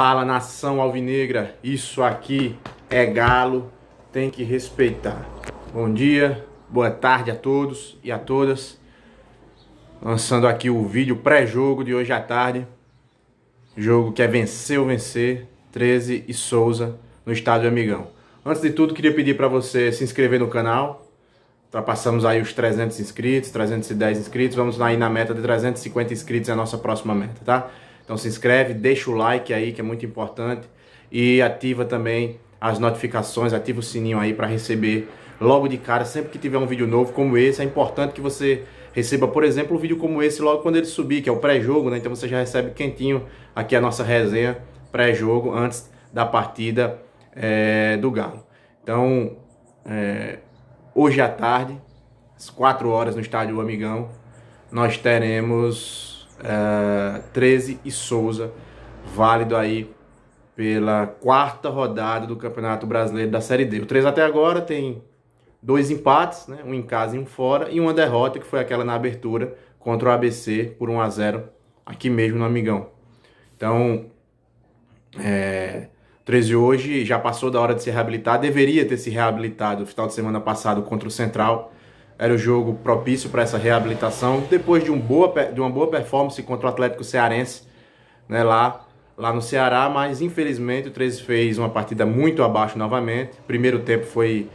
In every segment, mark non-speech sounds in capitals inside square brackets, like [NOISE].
Fala nação alvinegra, isso aqui é galo, tem que respeitar. Bom dia, boa tarde a todos e a todas. Lançando aqui o vídeo pré-jogo de hoje à tarde. Jogo que é vencer ou vencer, 13 e Souza no estádio Amigão. Antes de tudo, queria pedir para você se inscrever no canal. Ultrapassamos tá, aí os 300 inscritos, 310 inscritos. Vamos lá aí na meta de 350 inscritos, é a nossa próxima meta, tá? Então se inscreve, deixa o like aí que é muito importante e ativa também as notificações, ativa o sininho aí para receber logo de cara sempre que tiver um vídeo novo como esse. É importante que você receba, por exemplo, um vídeo como esse logo quando ele subir, que é o pré-jogo, né? Então você já recebe quentinho aqui a nossa resenha pré-jogo antes da partida é, do Galo. Então, é, hoje à tarde, às 4 horas no estádio Amigão, nós teremos uh, eh, 13 e Souza, válido aí pela quarta rodada do Campeonato Brasileiro da Série D. O 13 até agora tem dois empates, né? um em casa e um fora, e uma derrota que foi aquela na abertura contra o ABC por 1 a 0 aqui mesmo no Amigão. Então, é, eh, 13 hoje já passou da hora de se reabilitar, deveria ter se reabilitado no final de semana passado contra o Central, era o jogo propício para essa reabilitação. Depois de, um boa, de uma boa performance contra o Atlético Cearense, né, lá, lá no Ceará, mas infelizmente o 13 fez uma partida muito abaixo novamente. Primeiro tempo foi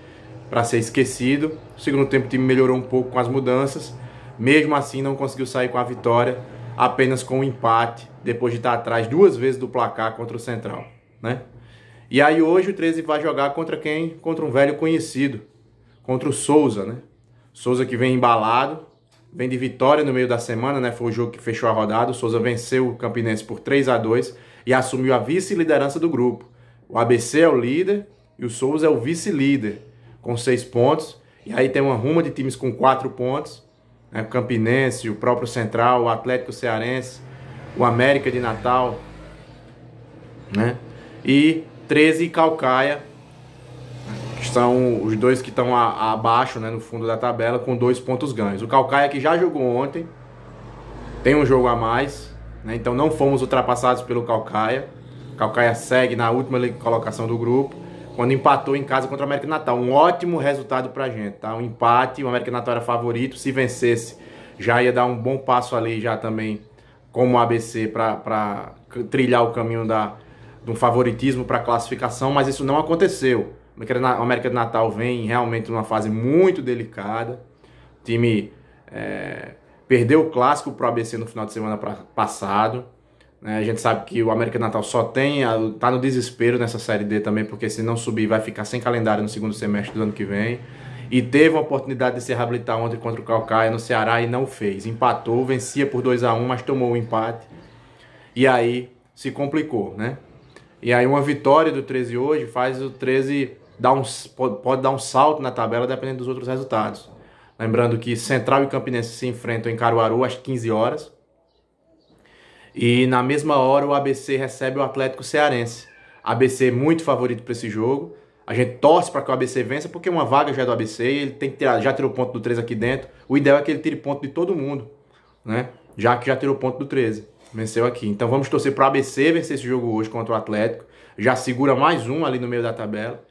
para ser esquecido. segundo tempo o time melhorou um pouco com as mudanças. Mesmo assim, não conseguiu sair com a vitória, apenas com o um empate, depois de estar atrás duas vezes do placar contra o Central, né? E aí hoje o 13 vai jogar contra quem? Contra um velho conhecido, contra o Souza, né? Souza que vem embalado, vem de vitória no meio da semana, né? Foi o jogo que fechou a rodada. O Souza venceu o Campinense por 3 a 2 e assumiu a vice-liderança do grupo. O ABC é o líder e o Souza é o vice-líder, com seis pontos. E aí tem uma ruma de times com quatro pontos. Né? O Campinense, o próprio Central, o Atlético Cearense, o América de Natal. Né? E 13 e Calcaia são os dois que estão abaixo, né, no fundo da tabela, com dois pontos ganhos. O Calcaia que já jogou ontem, tem um jogo a mais, né, então não fomos ultrapassados pelo Calcaia. O Calcaia segue na última colocação do grupo, quando empatou em casa contra o América Natal. Um ótimo resultado pra gente, tá? Um empate, o América Natal era favorito, se vencesse já ia dar um bom passo ali já também como ABC para trilhar o caminho da, de um favoritismo para classificação, mas isso não aconteceu. O América do Natal vem realmente numa fase muito delicada. O time é, perdeu o clássico para o ABC no final de semana pra, passado. É, a gente sabe que o América do Natal só tem, está no desespero nessa série D também, porque se não subir vai ficar sem calendário no segundo semestre do ano que vem. E teve a oportunidade de se reabilitar ontem contra o Calcaia no Ceará e não fez. Empatou, vencia por 2 a 1 mas tomou o empate. E aí se complicou, né? E aí uma vitória do 13 hoje faz o 13 dar um, pode, dar um salto na tabela dependendo dos outros resultados. Lembrando que Central e Campinense se enfrentam em Caruaru às 15 horas. E na mesma hora o ABC recebe o Atlético Cearense. ABC é muito favorito para esse jogo. A gente torce para que o ABC vença, porque uma vaga já é do ABC e ele tem que tirar, já tirou ponto do 13 aqui dentro. O ideal é que ele tire ponto de todo mundo, né? Já que já tirou ponto do 13. Venceu aqui. Então vamos torcer para o ABC vencer esse jogo hoje contra o Atlético. Já segura mais um ali no meio da tabela.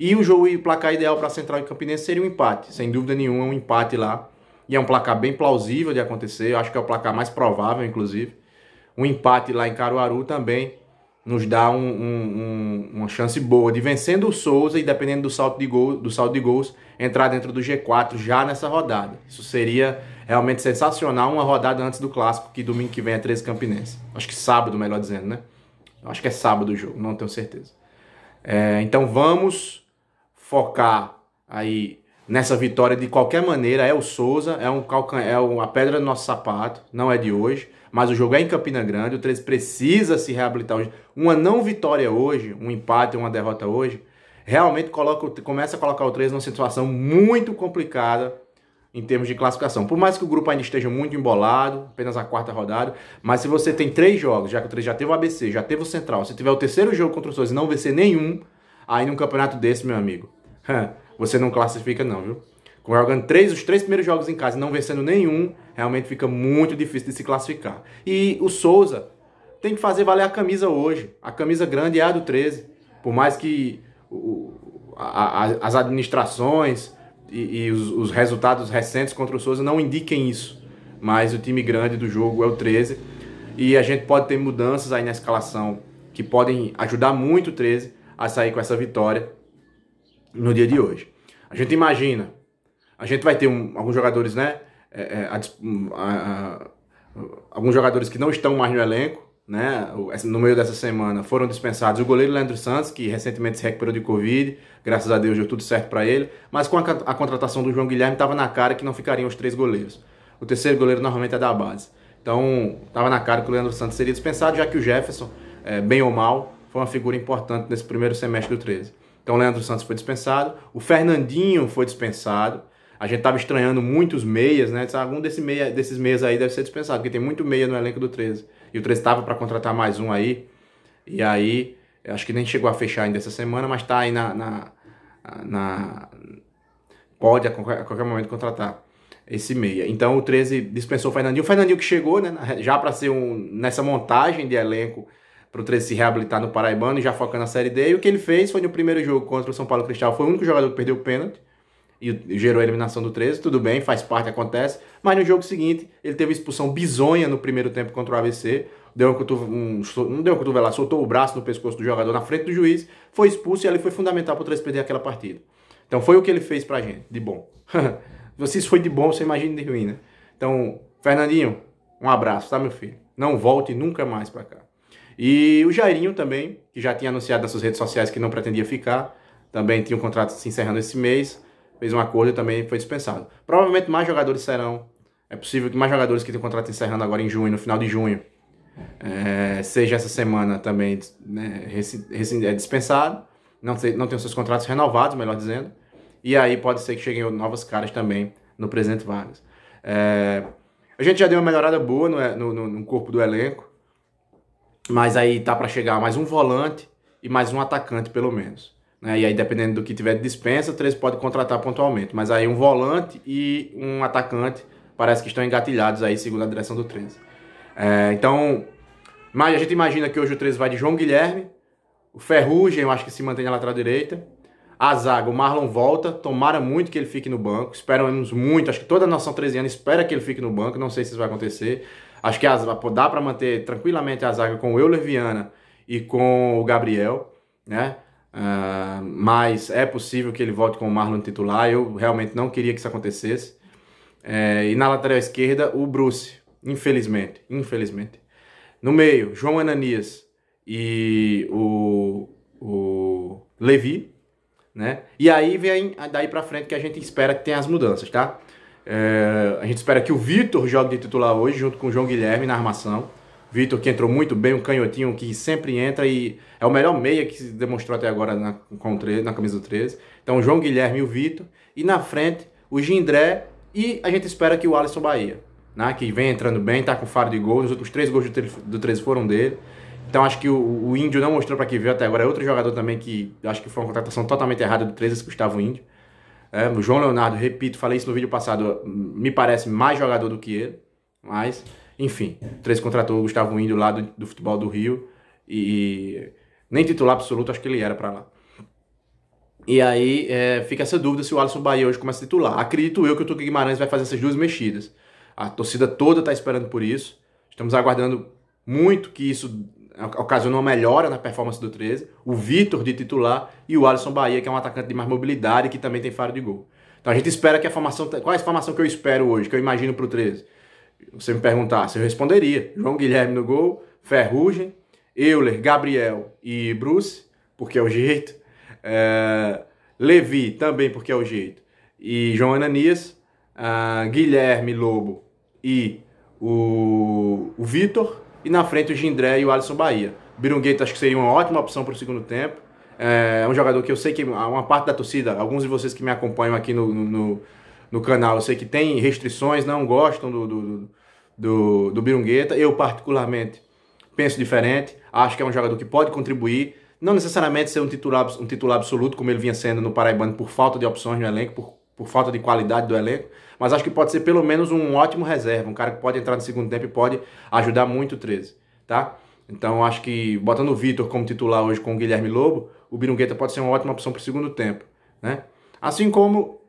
E o jogo e placar ideal para Central e Campinense seria um empate. Sem dúvida nenhuma, um empate lá. E é um placar bem plausível de acontecer. Eu acho que é o placar mais provável, inclusive. Um empate lá em Caruaru também nos dá um, um, um, uma chance boa de vencendo o Souza e dependendo do salto de gol, do saldo de gols, entrar dentro do G4 já nessa rodada. Isso seria realmente sensacional uma rodada antes do clássico, que domingo que vem é 13 Campinense. Acho que sábado, melhor dizendo, né? Acho que é sábado o jogo, não tenho certeza. É, então vamos focar aí nessa vitória de qualquer maneira. É o Souza, é, um calcan... é uma pedra no nosso sapato, não é de hoje. Mas o jogo é em Campina Grande, o 13 precisa se reabilitar hoje. Uma não vitória hoje, um empate, uma derrota hoje, realmente coloca, começa a colocar o 13 numa situação muito complicada em termos de classificação. Por mais que o grupo ainda esteja muito embolado, apenas a quarta rodada, mas se você tem três jogos, já que o 3 já teve o ABC, já teve o Central, se tiver o terceiro jogo contra o Souza e não vencer nenhum, aí num campeonato desse, meu amigo, você não classifica não, viu? Com Jogando três, os três primeiros jogos em casa e não vencendo nenhum, realmente fica muito difícil de se classificar. E o Souza tem que fazer valer a camisa hoje. A camisa grande é a do 13. Por mais que o, a, a, as administrações e, e os, os, resultados recentes contra o Souza não indiquem isso. Mas o time grande do jogo é o 13. E a gente pode ter mudanças aí na escalação que podem ajudar muito o 13 a sair com essa vitória no dia de hoje. A gente imagina, a gente vai ter um, alguns jogadores, né? É, é a, a, a, alguns jogadores que não estão mais no elenco, né? No meio dessa semana foram dispensados o goleiro Leandro Santos, que recentemente se recuperou de Covid, graças a Deus deu tudo certo para ele, mas com a, contratação do João Guilherme estava na cara que não ficariam os três goleiros. O terceiro goleiro normalmente é da base. Então estava na cara que o Leandro Santos seria dispensado, já que o Jefferson, é, bem ou mal, foi uma figura importante nesse primeiro semestre do 13. Então o Leandro Santos foi dispensado, o Fernandinho foi dispensado. A gente estava estranhando muitos meias, né? Disse, ah, algum desse meia, desses meias aí deve ser dispensado, porque tem muito meia no elenco do 13. E o 13 estava para contratar mais um aí. E aí, acho que nem chegou a fechar ainda essa semana, mas está aí na, na, na. pode a qualquer, a qualquer momento contratar esse meia. Então o 13 dispensou o Fernandinho. O Fernandinho que chegou, né, já para ser um nessa montagem de elenco para o 13 se reabilitar no Paraibano e já focando na Série D. E o que ele fez foi no primeiro jogo contra o São Paulo Cristal, foi o único jogador que perdeu o pênalti e gerou a eliminação do 13. Tudo bem, faz parte, acontece. Mas no jogo seguinte, ele teve expulsão bizonha no primeiro tempo contra o ABC. Deu um cotovel, um, não deu um cotovelado, soltou o braço no pescoço do jogador na frente do juiz, foi expulso e ali foi fundamental para o 13 perder aquela partida. Então foi o que ele fez pra gente, de bom. [LAUGHS] se isso foi de bom, você imagina de ruim, né? Então, Fernandinho, um abraço, tá, meu filho? Não volte nunca mais pra cá. E o Jairinho também, que já tinha anunciado nas suas redes sociais que não pretendia ficar, também tinha um contrato se encerrando esse mês, fez um acordo e também foi dispensado. Provavelmente mais jogadores serão. É possível que mais jogadores que têm contrato encerrando agora em junho, no final de junho, é, seja essa semana também né, é dispensado, não, sei, não tem seus contratos renovados, melhor dizendo, e aí pode ser que cheguem novas caras também no presente Vargas. É, a gente já deu uma melhorada boa no, no, no corpo do elenco, mas aí tá para chegar mais um volante e mais um atacante, pelo menos. Né? E aí, dependendo do que tiver de dispensa, o 13 pode contratar pontualmente. Mas aí um volante e um atacante parece que estão engatilhados aí, segundo a direção do 13. É, então, mas a gente imagina que hoje o 13 vai de João Guilherme, o Ferrugem, eu acho que se mantém na lateral direita, a zaga, o Marlon volta, tomara muito que ele fique no banco, esperamos muito, acho que toda a nação 13 anos espera que ele fique no banco, não sei se isso vai acontecer. Acho que a, dá para manter tranquilamente a zaga com o Euler Viana e com o Gabriel, né? Uh, mas é possível que ele volte com o Marlon titular, eu realmente não queria que isso acontecesse. É, e na lateral esquerda, o Bruce, infelizmente, infelizmente. No meio, João Ananias e o, o Levi, né? E aí vem daí para frente que a gente espera que tenha as mudanças, tá? É, a gente espera que o Vitor jogue de titular hoje junto com o João Guilherme na armação. Vitor que entrou muito bem, um canhotinho que sempre entra e é o melhor meia que se demonstrou até agora na, com 13, na camisa do 13. Então, o João Guilherme e o Vitor. E na frente, o Gindré e a gente espera que o Alisson Bahia, né? que vem entrando bem, tá com faro de gol. Os outros três gols do 13 foram dele. Então acho que o, o Índio não mostrou para que veio até agora. É outro jogador também que acho que foi uma contratação totalmente errada do 13, estava Gustavo Índio. É, o João Leonardo, repito, falei isso no vídeo passado, me parece mais jogador do que ele. Mas, enfim, o 13 contratou o Gustavo Índio lá do, do futebol do Rio. E, e nem titular absoluto, acho que ele era para lá. E aí é, fica essa dúvida se o Alisson Bahia hoje começa a titular. Acredito eu que o Tuca Guimarães vai fazer essas duas mexidas. A torcida toda está esperando por isso. Estamos aguardando muito que isso ocasionou uma melhora na performance do 13, o Vitor de titular e o Alisson Bahia, que é um atacante de mais mobilidade que também tem faro de gol. Então a gente espera que a formação. Qual é a formação que eu espero hoje, que eu imagino para o 13? Você me perguntasse, eu responderia. João Guilherme no gol, Ferrugem, Euler, Gabriel e Bruce, porque é o jeito. É... Levi, também porque é o jeito. E João Ananias, uh, Guilherme Lobo e o, o Vitor e na frente o Gindré e o Alisson Bahia. Birungueta acho que seria uma ótima opção para o segundo tempo. É um jogador que eu sei que uma parte da torcida, alguns de vocês que me acompanham aqui no, no, no canal, eu sei que tem restrições, não gostam do, do, do, do Birungueta. Eu, particularmente, penso diferente. Acho que é um jogador que pode contribuir. Não necessariamente ser um titular, um titular absoluto, como ele vinha sendo no Paraibano, por falta de opções no elenco, por por falta de qualidade do elenco, mas acho que pode ser pelo menos um ótimo reserva, um cara que pode entrar no segundo tempo e pode ajudar muito o 13, tá? Então acho que botando o Vitor como titular hoje com o Guilherme Lobo, o Birungueta pode ser uma ótima opção para o segundo tempo, né? Assim como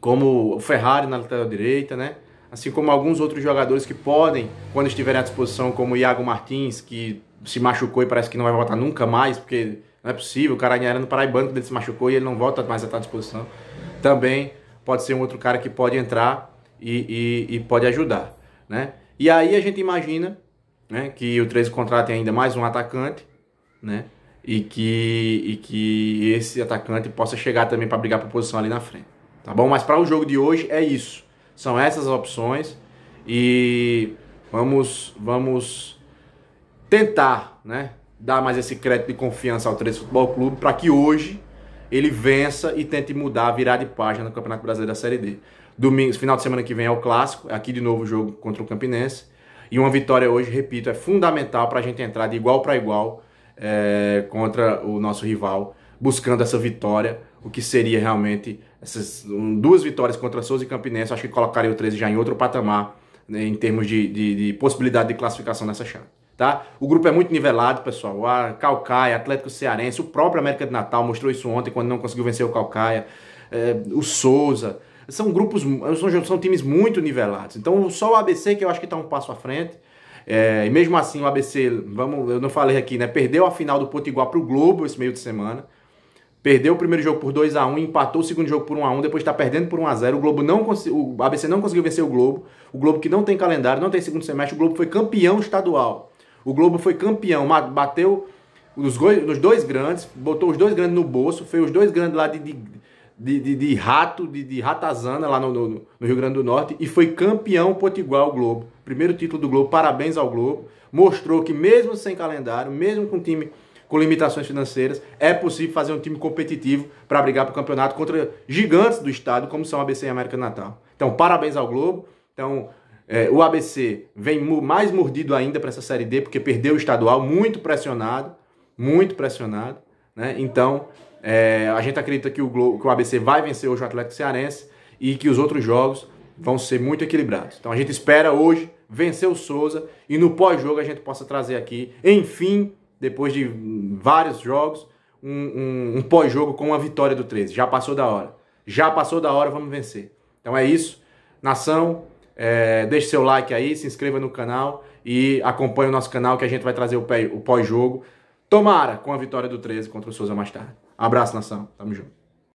como o Ferrari na lateral direita, né? Assim como alguns outros jogadores que podem, quando estiverem à disposição, como o Iago Martins, que se machucou e parece que não vai voltar nunca mais, porque não é possível, o cara era no Paraibano, ele se machucou e ele não volta mais a estar à disposição também pode ser um outro cara que pode entrar e, e, e pode ajudar, né? E aí a gente imagina né, que o 13 contrate ainda mais um atacante, né? E que, e que esse atacante possa chegar também para brigar por posição ali na frente. Tá bom? Mas para o jogo de hoje é isso. São essas as opções e vamos vamos tentar, né, dar mais esse crédito de confiança ao 13 Futebol Clube para que hoje ele vença e tente mudar, virar de página no Campeonato Brasileiro da Série D. Domingo, final de semana que vem é o clássico, é aqui de novo o jogo contra o Campinense. E uma vitória hoje, repito, é fundamental para a gente entrar de igual para igual é, contra o nosso rival, buscando essa vitória, o que seria realmente essas duas vitórias contra Souza e Campinense. Acho que colocaria o 13 já em outro patamar né, em termos de, de, de possibilidade de classificação nessa chave tá? O grupo é muito nivelado, pessoal. A Calcaia, Atlético Cearense, o próprio América de Natal mostrou isso ontem quando não conseguiu vencer o Calcaia, é, o Souza. São grupos, são, são times muito nivelados. Então, só o ABC que eu acho que está um passo à frente. É, e mesmo assim, o ABC, vamos, eu não falei aqui, né? Perdeu a final do Potiguar para o Globo esse meio de semana. Perdeu o primeiro jogo por 2 a 1 empatou o segundo jogo por 1 a 1 depois está perdendo por 1 a 0 O Globo não o ABC não conseguiu vencer o Globo. O Globo que não tem calendário, não tem segundo semestre, o Globo foi campeão estadual o Globo foi campeão, bateu os, dois grandes, botou os dois grandes no bolso, fez os dois grandes lá de, de, de, de, de rato, de, de ratazana lá no, no, no, Rio Grande do Norte e foi campeão potiguar o Globo. Primeiro título do Globo, parabéns ao Globo. Mostrou que mesmo sem calendário, mesmo com time com limitações financeiras, é possível fazer um time competitivo para brigar para o campeonato contra gigantes do estado, como são a ABC e a América Natal. Então, parabéns ao Globo. Então, é, o ABC vem mais mordido ainda para essa Série D, porque perdeu o estadual, muito pressionado, muito pressionado. Né? Então, é, a gente acredita que o, Globo, que o ABC vai vencer hoje o Atlético Cearense e que os outros jogos vão ser muito equilibrados. Então, a gente espera hoje vencer o Souza e no pós-jogo a gente possa trazer aqui, enfim, depois de vários jogos, um, um, um pós-jogo com a vitória do 13. Já passou da hora. Já passou da hora, vamos vencer. Então é isso. Nação, é, deixe seu like aí, se inscreva no canal e acompanhe o nosso canal que a gente vai trazer o pós-jogo. Tomara com a vitória do 13 contra o Souza mais tarde. Abraço, nação. Tamo junto.